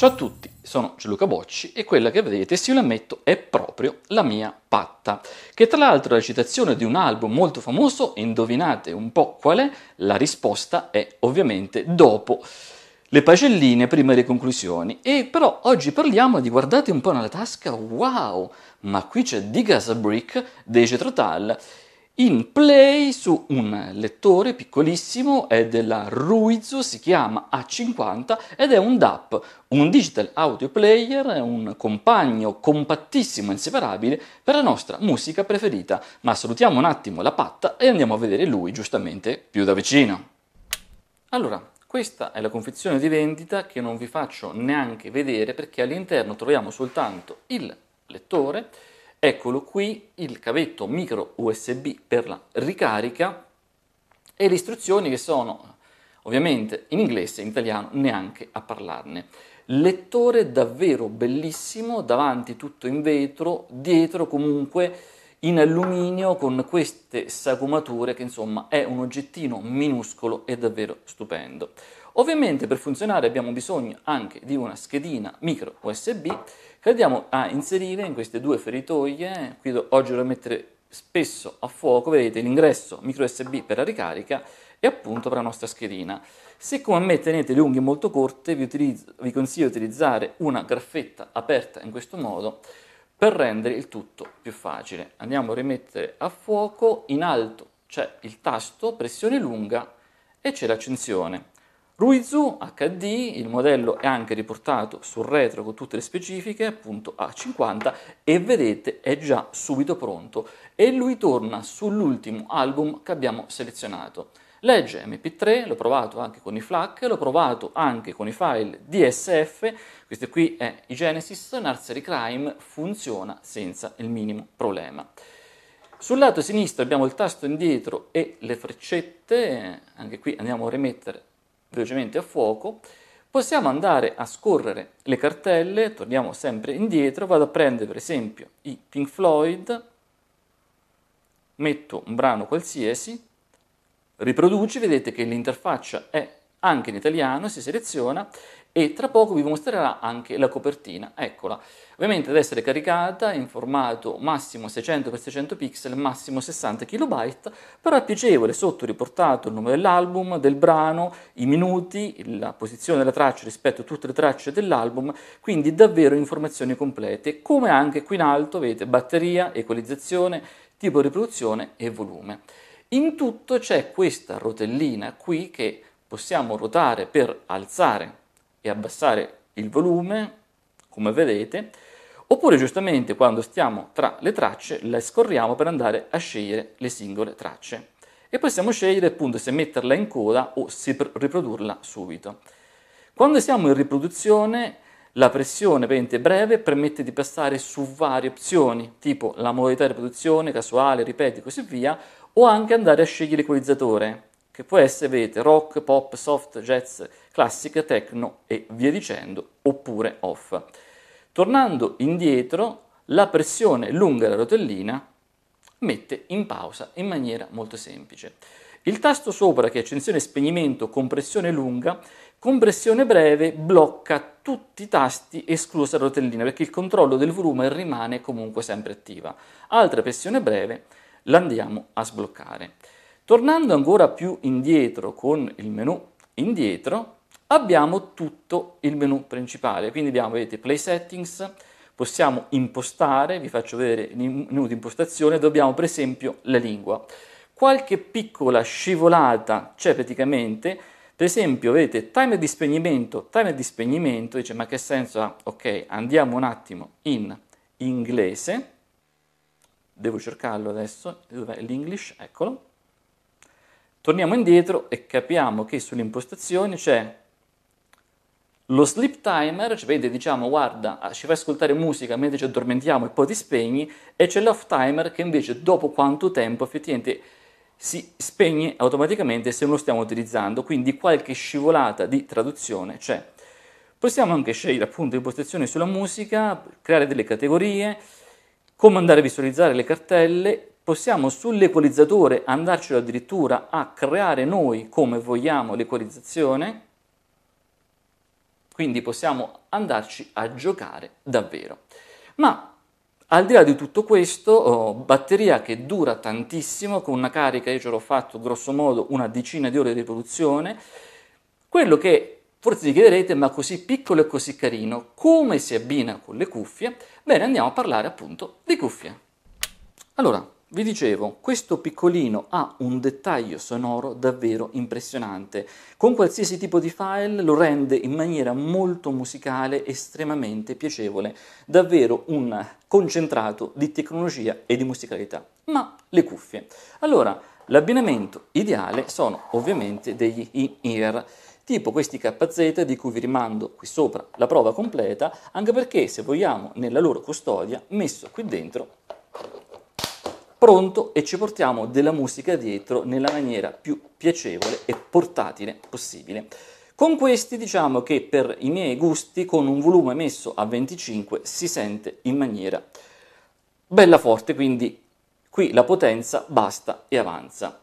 Ciao a tutti, sono Gianluca Bocci e quella che vedete, sì, lo ammetto, è proprio la mia patta, che tra l'altro è la citazione di un album molto famoso, indovinate un po' qual è? La risposta è ovviamente dopo le pagelline prima le conclusioni. E però oggi parliamo di guardate un po' nella tasca, wow, ma qui c'è di Gaza Brick dei Getrotal in play su un lettore piccolissimo, è della Ruizu, si chiama A50 ed è un DAP, un digital audio player, un compagno compattissimo e inseparabile per la nostra musica preferita. Ma salutiamo un attimo la patta e andiamo a vedere lui giustamente più da vicino. Allora, questa è la confezione di vendita che non vi faccio neanche vedere perché all'interno troviamo soltanto il lettore, Eccolo qui il cavetto micro USB per la ricarica e le istruzioni che sono ovviamente in inglese e in italiano neanche a parlarne. Lettore davvero bellissimo, davanti tutto in vetro, dietro comunque in alluminio con queste sagomature che insomma è un oggettino minuscolo e davvero stupendo. Ovviamente per funzionare abbiamo bisogno anche di una schedina micro USB che andiamo a inserire in queste due feritoie, qui oggi lo mettere spesso a fuoco, vedete l'ingresso micro USB per la ricarica e appunto per la nostra schedina. Se come me tenete le unghie molto corte vi, utilizzo, vi consiglio di utilizzare una graffetta aperta in questo modo per rendere il tutto più facile. Andiamo a rimettere a fuoco, in alto c'è il tasto, pressione lunga e c'è l'accensione. Ruizu HD, il modello è anche riportato sul retro con tutte le specifiche, appunto A50 e vedete è già subito pronto e lui torna sull'ultimo album che abbiamo selezionato. Legge MP3, l'ho provato anche con i FLAC, l'ho provato anche con i file DSF, questo qui è i Genesis, Nursery Crime funziona senza il minimo problema. Sul lato sinistro abbiamo il tasto indietro e le freccette, anche qui andiamo a rimettere velocemente a fuoco, possiamo andare a scorrere le cartelle, torniamo sempre indietro, vado a prendere per esempio i Pink Floyd, metto un brano qualsiasi, riproduci, vedete che l'interfaccia è anche in italiano, si seleziona e tra poco vi mostrerà anche la copertina, eccola, ovviamente deve essere caricata in formato massimo 600x600 pixel, massimo 60 KB, però è piacevole, sotto riportato il nome dell'album, del brano, i minuti, la posizione della traccia rispetto a tutte le tracce dell'album, quindi davvero informazioni complete, come anche qui in alto vedete batteria, equalizzazione, tipo di riproduzione e volume. In tutto c'è questa rotellina qui che possiamo ruotare per alzare e abbassare il volume, come vedete, oppure giustamente quando stiamo tra le tracce le scorriamo per andare a scegliere le singole tracce e possiamo scegliere appunto se metterla in coda o se riprodurla subito. Quando siamo in riproduzione la pressione ovviamente breve permette di passare su varie opzioni, tipo la modalità di riproduzione, casuale, ripeti e così via, o anche andare a scegliere l'equalizzatore, che può essere, vedete, rock, pop, soft, jazz, classica, techno e via dicendo, oppure off. Tornando indietro, la pressione lunga della rotellina mette in pausa in maniera molto semplice. Il tasto sopra, che è accensione e spegnimento, pressione lunga, con pressione breve blocca tutti i tasti esclusa la rotellina perché il controllo del volume rimane comunque sempre attiva. Altra pressione breve l'andiamo a sbloccare. Tornando ancora più indietro con il menu indietro, abbiamo tutto il menu principale, quindi abbiamo, vedete, Play Settings, possiamo impostare, vi faccio vedere il menu di impostazione, dobbiamo per esempio la lingua. Qualche piccola scivolata c'è praticamente, per esempio vedete timer di spegnimento, timer di spegnimento, dice ma che senso ha? Ok, andiamo un attimo in inglese, devo cercarlo adesso, dov'è l'English, eccolo, Torniamo indietro e capiamo che sulle impostazioni c'è lo sleep timer, cioè vede, diciamo, guarda, ah, ci fai ascoltare musica mentre ci addormentiamo e poi ti spegni, e c'è l'off timer che invece dopo quanto tempo effettivamente si spegne automaticamente se non lo stiamo utilizzando, quindi qualche scivolata di traduzione c'è. Possiamo anche scegliere appunto impostazioni sulla musica, creare delle categorie, come andare a visualizzare le cartelle possiamo sull'equalizzatore andarcelo addirittura a creare noi come vogliamo l'equalizzazione, quindi possiamo andarci a giocare davvero. Ma al di là di tutto questo, oh, batteria che dura tantissimo, con una carica io ce l'ho fatto grosso modo una decina di ore di riproduzione, quello che forse vi chiederete, ma così piccolo e così carino, come si abbina con le cuffie? Bene, andiamo a parlare appunto di cuffie. Allora, vi dicevo, questo piccolino ha un dettaglio sonoro davvero impressionante. Con qualsiasi tipo di file lo rende in maniera molto musicale, estremamente piacevole, davvero un concentrato di tecnologia e di musicalità. Ma le cuffie. Allora, l'abbinamento ideale sono ovviamente degli in-ear tipo questi KZ di cui vi rimando qui sopra la prova completa, anche perché se vogliamo nella loro custodia, messo qui dentro, pronto e ci portiamo della musica dietro nella maniera più piacevole e portatile possibile. Con questi diciamo che per i miei gusti con un volume messo a 25 si sente in maniera bella forte, quindi qui la potenza basta e avanza.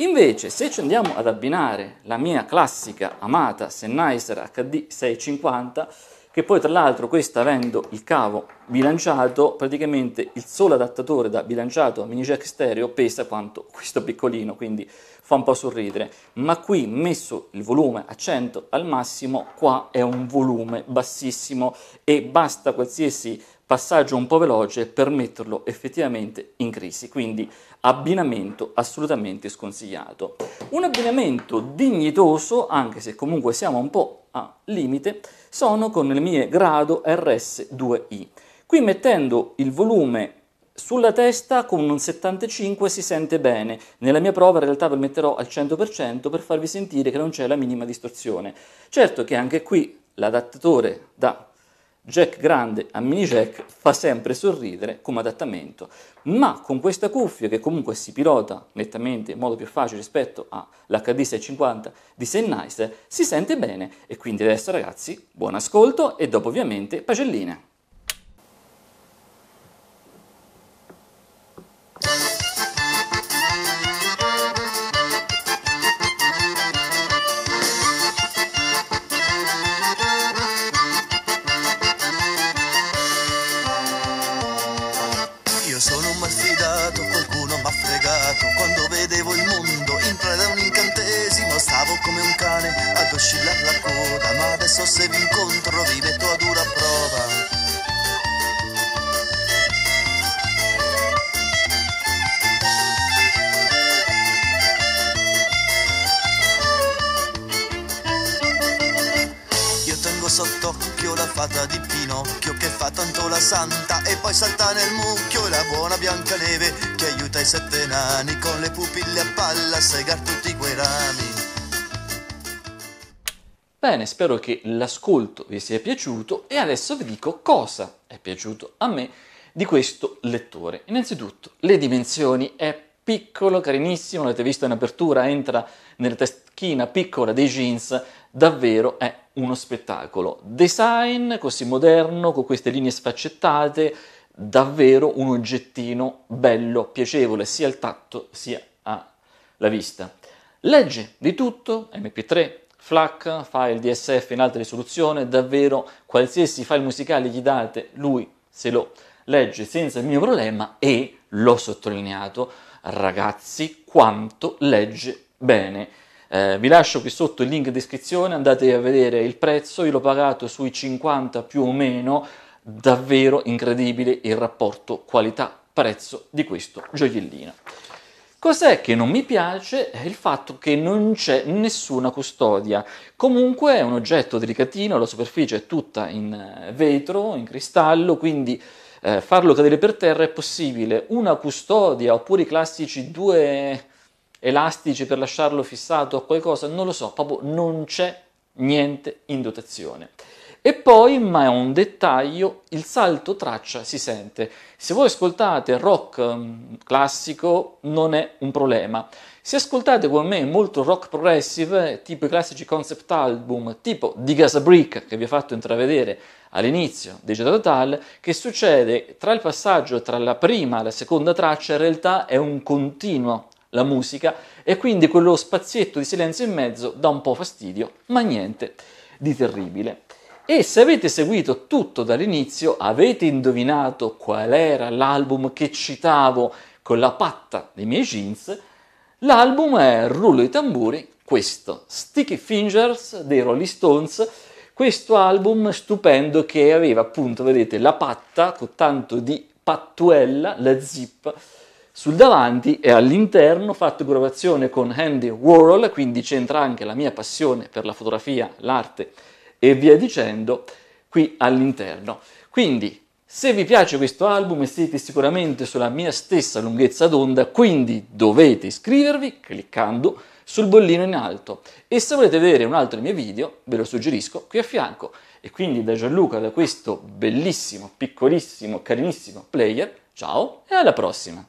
Invece se ci andiamo ad abbinare la mia classica amata Sennheiser HD 650 che poi tra l'altro questa avendo il cavo bilanciato, praticamente il solo adattatore da bilanciato a mini jack stereo pesa quanto questo piccolino, quindi fa un po' sorridere, ma qui messo il volume a 100 al massimo, qua è un volume bassissimo e basta qualsiasi passaggio un po' veloce per metterlo effettivamente in crisi, quindi abbinamento assolutamente sconsigliato. Un abbinamento dignitoso, anche se comunque siamo un po' a limite, sono con le mie grado RS2i. Qui mettendo il volume sulla testa con un 75 si sente bene, nella mia prova in realtà ve lo metterò al 100% per farvi sentire che non c'è la minima distorsione. Certo che anche qui l'adattatore da Jack Grande a Mini Jack fa sempre sorridere come adattamento, ma con questa cuffia che comunque si pilota nettamente in modo più facile rispetto all'HD650 di Sennheiser si sente bene e quindi adesso ragazzi buon ascolto e dopo ovviamente pagelline. se vi incontro vi metto a dura prova. Io tengo sott'occhio la fata di Pinocchio che fa tanto la santa e poi salta nel mucchio e la buona Biancaneve che aiuta i sette nani con le pupille a palla a segar tutti quei rami. Bene, spero che l'ascolto vi sia piaciuto e adesso vi dico cosa è piaciuto a me di questo lettore. Innanzitutto, le dimensioni è piccolo, carinissimo, l'avete visto in apertura, entra nella taschina piccola dei jeans, davvero è uno spettacolo. Design così moderno, con queste linee sfaccettate, davvero un oggettino bello, piacevole, sia al tatto sia alla vista. Legge di tutto, MP3, FLAC, file DSF in alta risoluzione, davvero qualsiasi file musicale gli date, lui se lo legge senza il mio problema e, l'ho sottolineato, ragazzi, quanto legge bene. Eh, vi lascio qui sotto il link in descrizione, andate a vedere il prezzo, io l'ho pagato sui 50 più o meno, davvero incredibile il rapporto qualità-prezzo di questo gioiellino. Cos'è che non mi piace? È il fatto che non c'è nessuna custodia. Comunque è un oggetto delicatino, la superficie è tutta in eh, vetro, in cristallo, quindi eh, farlo cadere per terra è possibile. Una custodia oppure i classici due elastici per lasciarlo fissato a qualcosa, non lo so, proprio non c'è niente in dotazione. E poi, ma è un dettaglio, il salto traccia si sente. Se voi ascoltate rock mm, classico non è un problema. Se ascoltate come me molto rock progressive, tipo i classici concept album, tipo di Gasabrick che vi ho fatto intravedere all'inizio di Jedi Total, che succede tra il passaggio tra la prima e la seconda traccia in realtà è un continuo la musica e quindi quello spazietto di silenzio in mezzo dà un po' fastidio, ma niente di terribile. E se avete seguito tutto dall'inizio, avete indovinato qual era l'album che citavo con la patta dei miei jeans, l'album è Rullo i tamburi, questo, Sticky Fingers dei Rolling Stones, questo album stupendo che aveva appunto, vedete, la patta con tanto di pattuella, la zip, sul davanti e all'interno fatto gravazione con Andy Warhol, quindi c'entra anche la mia passione per la fotografia, l'arte e via dicendo qui all'interno. Quindi se vi piace questo album e siete sicuramente sulla mia stessa lunghezza d'onda, quindi dovete iscrivervi cliccando sul bollino in alto. E se volete vedere un altro mio video, ve lo suggerisco qui a fianco. E quindi da Gianluca, da questo bellissimo, piccolissimo, carinissimo player, ciao e alla prossima!